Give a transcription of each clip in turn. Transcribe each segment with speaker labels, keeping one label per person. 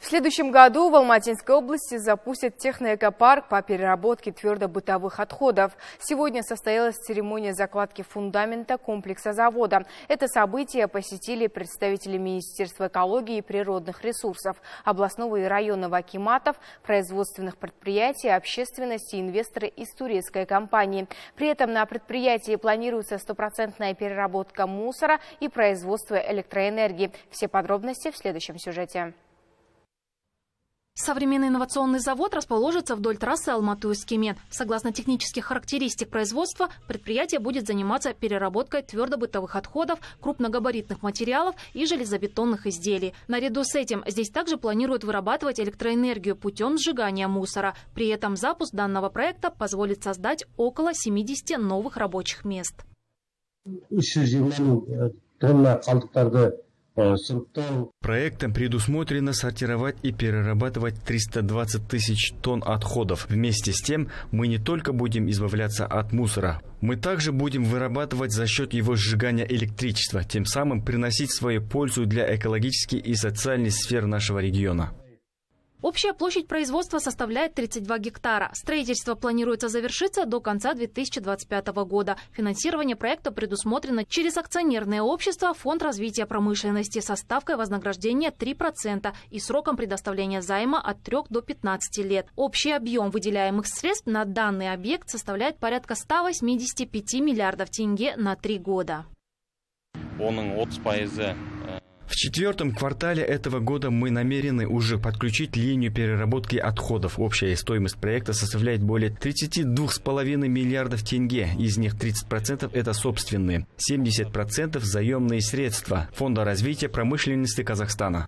Speaker 1: В следующем году в Алматинской области запустят техноэкопарк по переработке твердобытовых отходов. Сегодня состоялась церемония закладки фундамента комплекса завода. Это событие посетили представители Министерства экологии и природных ресурсов, областного и районного акиматов, производственных предприятий, общественности, инвесторы из турецкой компании. При этом на предприятии планируется стопроцентная переработка мусора и производство электроэнергии. Все подробности в следующем сюжете.
Speaker 2: Современный инновационный завод расположится вдоль трассы Алматы-Ускемет. Согласно технических характеристик производства, предприятие будет заниматься переработкой твердобытовых отходов, крупногабаритных материалов и железобетонных изделий. Наряду с этим здесь также планируют вырабатывать электроэнергию путем сжигания мусора. При этом запуск данного проекта позволит создать около 70 новых рабочих мест.
Speaker 3: Проектом предусмотрено сортировать и перерабатывать 320 тысяч тонн отходов. Вместе с тем мы не только будем избавляться от мусора, мы также будем вырабатывать за счет его сжигания электричество, тем самым приносить свою пользу для экологической и социальной сфер нашего региона.
Speaker 2: Общая площадь производства составляет 32 гектара. Строительство планируется завершиться до конца 2025 года. Финансирование проекта предусмотрено через акционерное общество Фонд развития промышленности со ставкой вознаграждения 3% и сроком предоставления займа от 3 до 15 лет. Общий объем выделяемых средств на данный объект составляет порядка 185 миллиардов тенге на три года.
Speaker 3: оның 30 в четвертом квартале этого года мы намерены уже подключить линию переработки отходов. Общая стоимость проекта составляет более 32,5 миллиардов тенге. Из них 30% это собственные, 70% заемные средства Фонда развития промышленности Казахстана.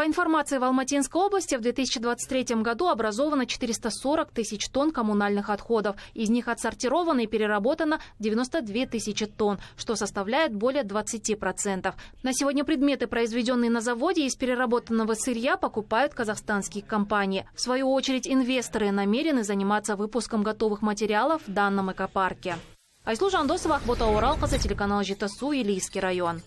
Speaker 2: По информации в Алматинской области, в 2023 году образовано 440 тысяч тонн коммунальных отходов. Из них отсортировано и переработано 92 тысячи тонн, что составляет более 20%. На сегодня предметы, произведенные на заводе из переработанного сырья, покупают казахстанские компании. В свою очередь, инвесторы намерены заниматься выпуском готовых материалов в данном экопарке. Айслу Жандосова, Ахбота Уралқызы, телеканал Житасу, Илийский район.